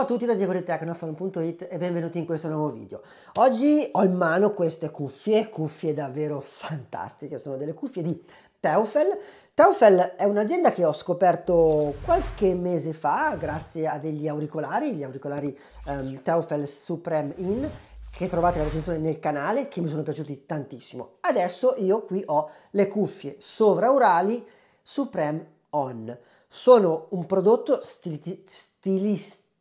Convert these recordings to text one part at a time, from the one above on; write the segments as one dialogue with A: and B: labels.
A: Ciao a tutti da Diego di Tecnofan.it e benvenuti in questo nuovo video. Oggi ho in mano queste cuffie, cuffie davvero fantastiche, sono delle cuffie di Teufel. Teufel è un'azienda che ho scoperto qualche mese fa grazie a degli auricolari, gli auricolari um, Teufel Supreme In che trovate la recensione nel canale che mi sono piaciuti tantissimo. Adesso io qui ho le cuffie sovraurali Supreme On. Sono un prodotto stili-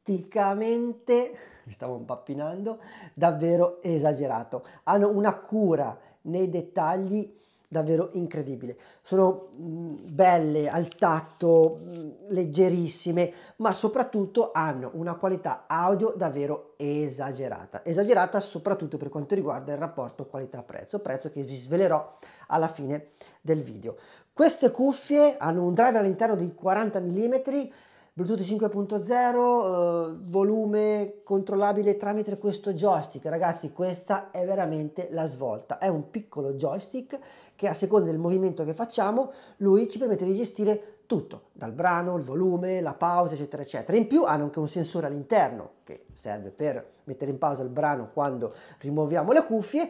A: praticamente, mi stavo impappinando, davvero esagerato. Hanno una cura nei dettagli davvero incredibile. Sono mm, belle al tatto, mm, leggerissime, ma soprattutto hanno una qualità audio davvero esagerata. Esagerata soprattutto per quanto riguarda il rapporto qualità-prezzo, prezzo che vi svelerò alla fine del video. Queste cuffie hanno un driver all'interno di 40 mm Bluetooth 5.0, eh, volume controllabile tramite questo joystick. Ragazzi, questa è veramente la svolta. È un piccolo joystick che a seconda del movimento che facciamo, lui ci permette di gestire tutto, dal brano, il volume, la pausa, eccetera, eccetera. In più hanno anche un sensore all'interno che serve per mettere in pausa il brano quando rimuoviamo le cuffie.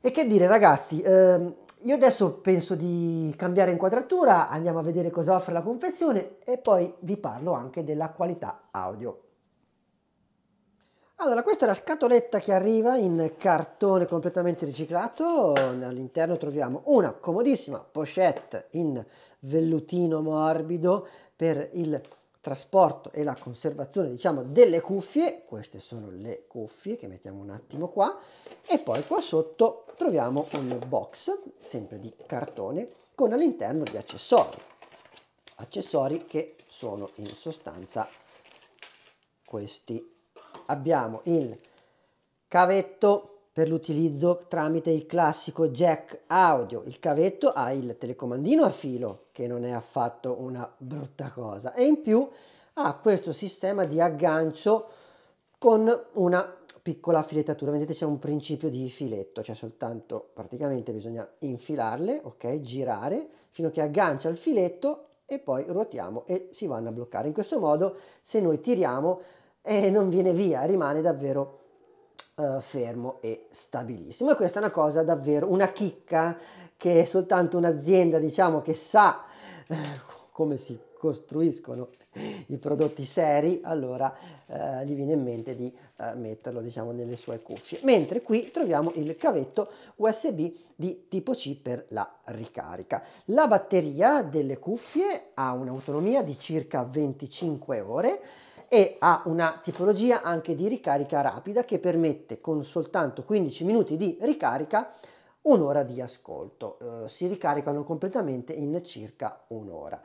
A: E che dire ragazzi, ehm, io adesso penso di cambiare inquadratura, andiamo a vedere cosa offre la confezione e poi vi parlo anche della qualità audio. Allora, questa è la scatoletta che arriva in cartone completamente riciclato. All'interno troviamo una comodissima pochette in vellutino morbido per il trasporto e la conservazione diciamo delle cuffie queste sono le cuffie che mettiamo un attimo qua e poi qua sotto troviamo un box sempre di cartone con all'interno gli accessori accessori che sono in sostanza questi abbiamo il cavetto per l'utilizzo tramite il classico jack audio. Il cavetto ha il telecomandino a filo, che non è affatto una brutta cosa, e in più ha questo sistema di aggancio con una piccola filettatura. Vedete c'è un principio di filetto, cioè soltanto praticamente bisogna infilarle, ok, girare fino a che aggancia il filetto e poi ruotiamo e si vanno a bloccare. In questo modo se noi tiriamo e eh, non viene via, rimane davvero eh, fermo e stabilissimo. E questa è una cosa davvero, una chicca che soltanto un'azienda diciamo che sa eh, come si costruiscono i prodotti seri, allora eh, gli viene in mente di eh, metterlo diciamo nelle sue cuffie. Mentre qui troviamo il cavetto USB di tipo C per la ricarica. La batteria delle cuffie ha un'autonomia di circa 25 ore e ha una tipologia anche di ricarica rapida che permette con soltanto 15 minuti di ricarica un'ora di ascolto. Eh, si ricaricano completamente in circa un'ora.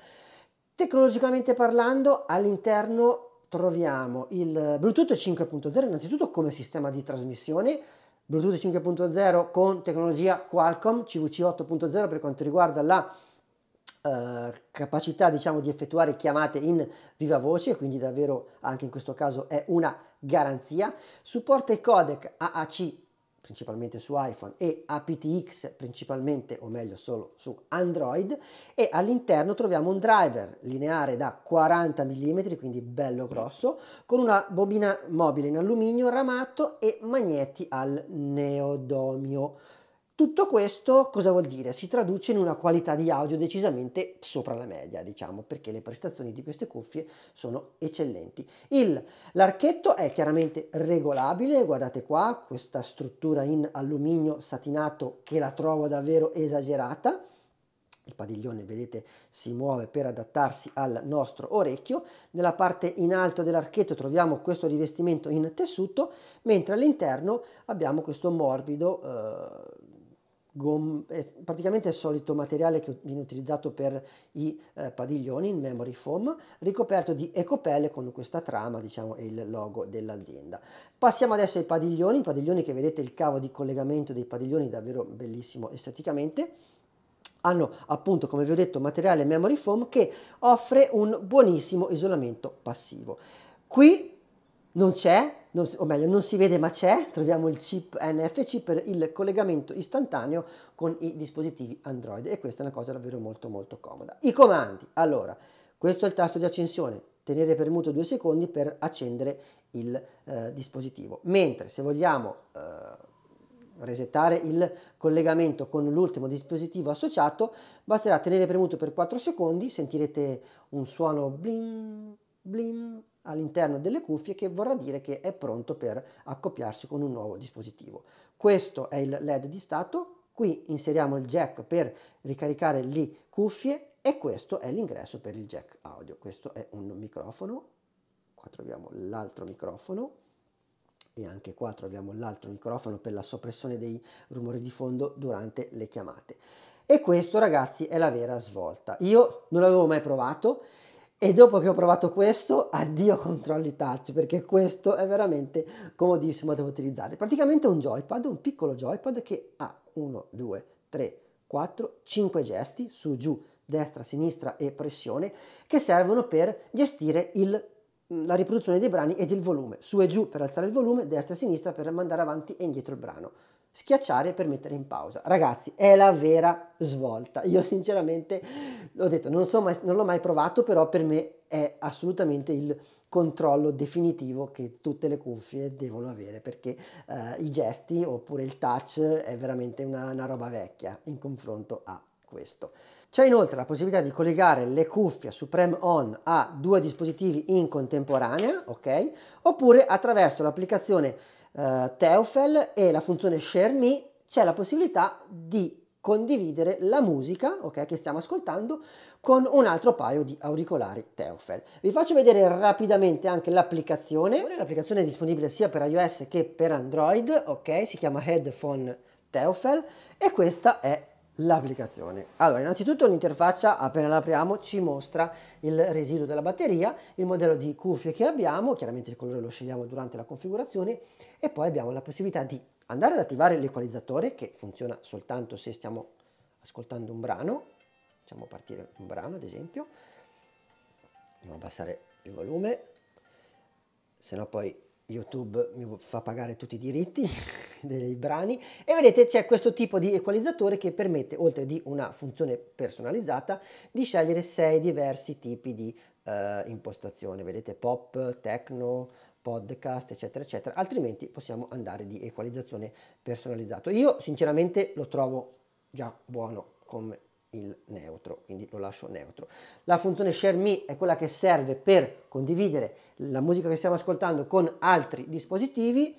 A: Tecnologicamente parlando, all'interno troviamo il Bluetooth 5.0 innanzitutto come sistema di trasmissione, Bluetooth 5.0 con tecnologia Qualcomm, CVC 8.0 per quanto riguarda la eh, capacità diciamo di effettuare chiamate in viva voce quindi davvero anche in questo caso è una garanzia supporta i codec AAC principalmente su iPhone e aptX principalmente o meglio solo su Android e all'interno troviamo un driver lineare da 40 mm quindi bello grosso con una bobina mobile in alluminio ramato e magneti al neodomio tutto questo cosa vuol dire? Si traduce in una qualità di audio decisamente sopra la media, diciamo, perché le prestazioni di queste cuffie sono eccellenti. Il, l'archetto è chiaramente regolabile, guardate qua, questa struttura in alluminio satinato che la trovo davvero esagerata. Il padiglione, vedete, si muove per adattarsi al nostro orecchio. Nella parte in alto dell'archetto troviamo questo rivestimento in tessuto, mentre all'interno abbiamo questo morbido... Eh, gom- è praticamente il solito materiale che viene utilizzato per i eh, padiglioni in memory foam, ricoperto di ecopelle con questa trama, diciamo, e il logo dell'azienda. Passiamo adesso ai padiglioni, i padiglioni che vedete il cavo di collegamento dei padiglioni davvero bellissimo esteticamente hanno appunto come vi ho detto materiale memory foam che offre un buonissimo isolamento passivo qui non c'è non, o meglio non si vede ma c'è, troviamo il chip NFC per il collegamento istantaneo con i dispositivi Android e questa è una cosa davvero molto molto comoda. I comandi, allora, questo è il tasto di accensione, tenere premuto due secondi per accendere il eh, dispositivo, mentre se vogliamo... Eh, resettare il collegamento con l'ultimo dispositivo associato, basterà tenere premuto per 4 secondi, sentirete un suono blim blim all'interno delle cuffie che vorrà dire che è pronto per accoppiarsi con un nuovo dispositivo. Questo è il LED di stato, qui inseriamo il jack per ricaricare le cuffie e questo è l'ingresso per il jack audio. Questo è un microfono, qua troviamo l'altro microfono e anche qua troviamo l'altro microfono per la soppressione dei rumori di fondo durante le chiamate. E questo ragazzi è la vera svolta. Io non l'avevo mai provato, e dopo che ho provato questo, addio controlli touch, perché questo è veramente comodissimo da utilizzare. Praticamente un joypad, un piccolo joypad che ha 1, 2, 3, 4, 5 gesti su, giù, destra, sinistra e pressione che servono per gestire il, la riproduzione dei brani ed il volume, su e giù per alzare il volume, destra e sinistra per mandare avanti e indietro il brano schiacciare per mettere in pausa. Ragazzi, è la vera svolta. Io sinceramente l'ho detto, non, so mai, non l'ho mai provato, però per me è assolutamente il controllo definitivo che tutte le cuffie devono avere perché eh, i gesti oppure il touch è veramente una, una roba vecchia in confronto a questo. C'è inoltre la possibilità di collegare le cuffie Supreme On a due dispositivi in contemporanea, ok? Oppure attraverso l'applicazione eh, Teufel e la funzione Share Me c'è la possibilità di condividere la musica okay, che stiamo ascoltando con un altro paio di auricolari Teufel. Vi faccio vedere rapidamente anche l'applicazione. L'applicazione è disponibile sia per iOS che per Android, ok? Si chiama Headphone Teufel e questa è l'applicazione. Allora, innanzitutto l'interfaccia, appena la apriamo, ci mostra il residuo della batteria, il modello di cuffie che abbiamo, chiaramente il colore lo scegliamo durante la configurazione e poi abbiamo la possibilità di andare ad attivare l'equalizzatore che funziona soltanto se stiamo ascoltando un brano, facciamo partire un brano ad esempio, andiamo a abbassare il volume, se no poi YouTube mi fa pagare tutti i diritti. dei brani e vedete c'è questo tipo di equalizzatore che permette oltre di una funzione personalizzata di scegliere sei diversi tipi di eh, impostazione vedete pop, techno, podcast eccetera eccetera altrimenti possiamo andare di equalizzazione personalizzato io sinceramente lo trovo già buono come il neutro, quindi lo lascio neutro. La funzione share me è quella che serve per condividere la musica che stiamo ascoltando con altri dispositivi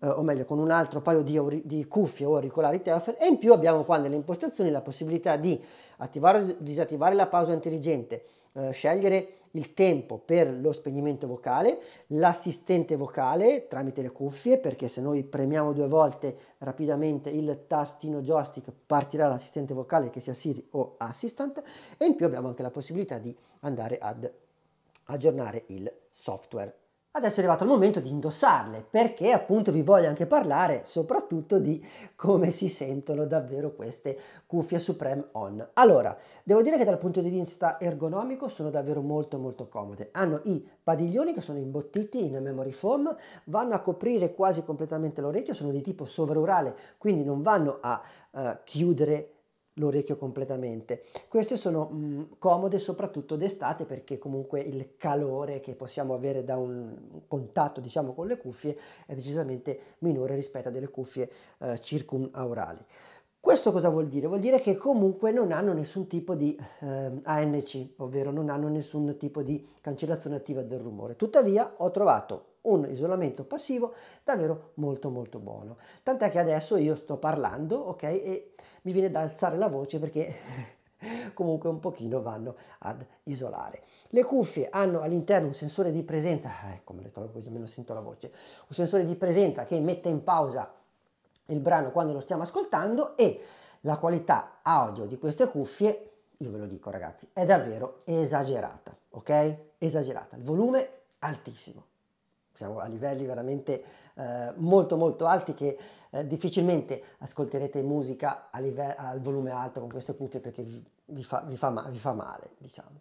A: eh, o meglio con un altro paio di, auri, di cuffie o auricolari Teofel e in più abbiamo qua nelle impostazioni la possibilità di attivare o disattivare la pausa intelligente, eh, scegliere il tempo per lo spegnimento vocale, l'assistente vocale tramite le cuffie, perché se noi premiamo due volte rapidamente il tastino joystick partirà l'assistente vocale che sia Siri o Assistant e in più abbiamo anche la possibilità di andare ad aggiornare il software. Adesso è arrivato il momento di indossarle perché appunto vi voglio anche parlare soprattutto di come si sentono davvero queste cuffie Supreme On. Allora, devo dire che dal punto di vista ergonomico sono davvero molto molto comode. Hanno i padiglioni che sono imbottiti in memory foam, vanno a coprire quasi completamente l'orecchio, sono di tipo sovraurale, quindi non vanno a eh, chiudere l'orecchio completamente. Queste sono mh, mm, comode soprattutto d'estate perché comunque il calore che possiamo avere da un contatto diciamo con le cuffie è decisamente minore rispetto a delle cuffie eh, circumaurali. Questo cosa vuol dire? Vuol dire che comunque non hanno nessun tipo di eh, ANC, ovvero non hanno nessun tipo di cancellazione attiva del rumore. Tuttavia ho trovato un isolamento passivo davvero molto molto buono. Tant'è che adesso io sto parlando, ok, e mi viene da alzare la voce perché comunque un pochino vanno ad isolare. Le cuffie hanno all'interno un sensore di presenza, ecco eh, me le tolgo così almeno sento la voce, un sensore di presenza che mette in pausa il brano quando lo stiamo ascoltando e la qualità audio di queste cuffie, io ve lo dico ragazzi, è davvero esagerata, ok? Esagerata, il volume altissimo, siamo a livelli veramente eh, molto molto alti che eh, difficilmente ascolterete musica live- al volume alto con queste cuffie perché vi, vi, fa, vi, fa, vi fa, male, diciamo.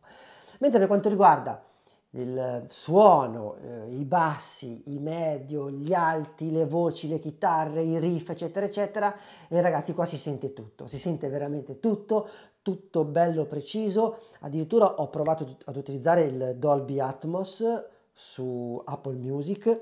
A: Mentre per quanto riguarda il suono, eh, i bassi, i medio, gli alti, le voci, le chitarre, i riff, eccetera, eccetera. E eh, ragazzi, qua si sente tutto, si sente veramente tutto, tutto bello preciso. Addirittura ho provato ad utilizzare il Dolby Atmos su Apple Music.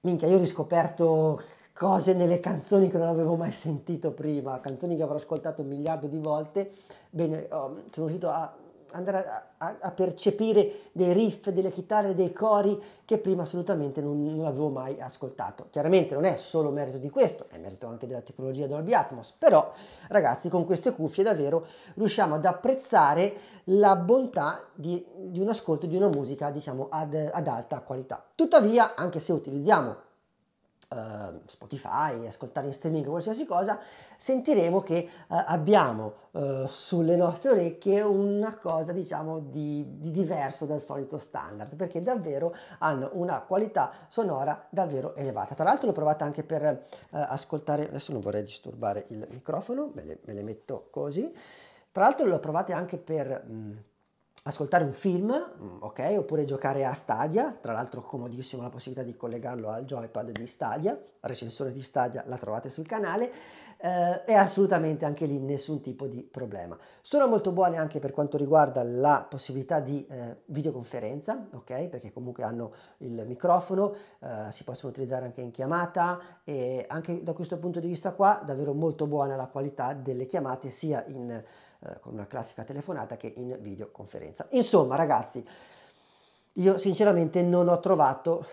A: Minchia, io ho riscoperto cose nelle canzoni che non avevo mai sentito prima, canzoni che avrò ascoltato un miliardo di volte, bene, sono riuscito a andare a, a, a, percepire dei riff, delle chitarre, dei cori che prima assolutamente non, non, avevo mai ascoltato. Chiaramente non è solo merito di questo, è merito anche della tecnologia Dolby Atmos, però ragazzi con queste cuffie davvero riusciamo ad apprezzare la bontà di, di un ascolto di una musica diciamo ad, ad alta qualità. Tuttavia, anche se utilizziamo Uh, Spotify, ascoltare in streaming qualsiasi cosa, sentiremo che uh, abbiamo uh, sulle nostre orecchie una cosa diciamo di, di, diverso dal solito standard, perché davvero hanno una qualità sonora davvero elevata. Tra l'altro l'ho provata anche per eh, ascoltare, adesso non vorrei disturbare il microfono, me le, me le metto così. Tra l'altro l'ho provata anche per mh, mm, ascoltare un film, mm, ok, oppure giocare a Stadia, tra l'altro comodissimo la possibilità di collegarlo al joypad di Stadia, recensore di Stadia la trovate sul canale, eh, e assolutamente anche lì nessun tipo di problema. Sono molto buone anche per quanto riguarda la possibilità di eh, videoconferenza, ok, perché comunque hanno il microfono, eh, si possono utilizzare anche in chiamata e anche da questo punto di vista qua davvero molto buona la qualità delle chiamate sia in eh, con una classica telefonata che in videoconferenza. Insomma ragazzi, io sinceramente non ho trovato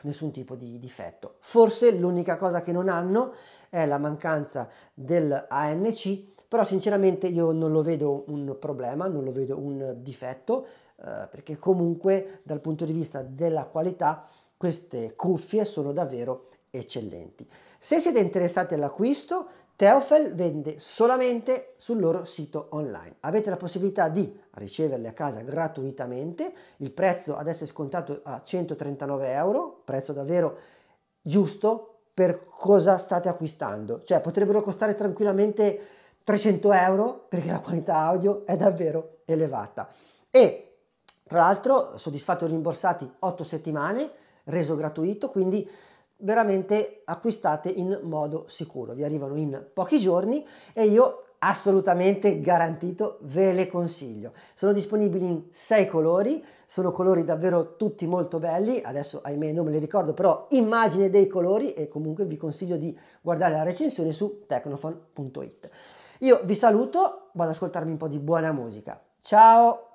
A: nessun tipo di difetto. Forse l'unica cosa che non hanno è la mancanza del ANC, però sinceramente io non lo vedo un problema, non lo vedo un difetto, eh, perché comunque dal punto di vista della qualità queste cuffie sono davvero eccellenti. Se siete interessati all'acquisto Teofel vende solamente sul loro sito online. Avete la possibilità di riceverle a casa gratuitamente, il prezzo adesso è scontato a 139 euro, prezzo davvero giusto per cosa state acquistando, cioè potrebbero costare tranquillamente 300 euro perché la qualità audio è davvero elevata. E tra l'altro soddisfatto e rimborsati 8 settimane, reso gratuito, quindi veramente acquistate in modo sicuro. Vi arrivano in pochi giorni e io assolutamente garantito ve le consiglio. Sono disponibili in sei colori, sono colori davvero tutti molto belli, adesso ahimè non me li ricordo, però immagine dei colori e comunque vi consiglio di guardare la recensione su technofon.it. Io vi saluto, vado ad ascoltarmi un po' di buona musica. Ciao!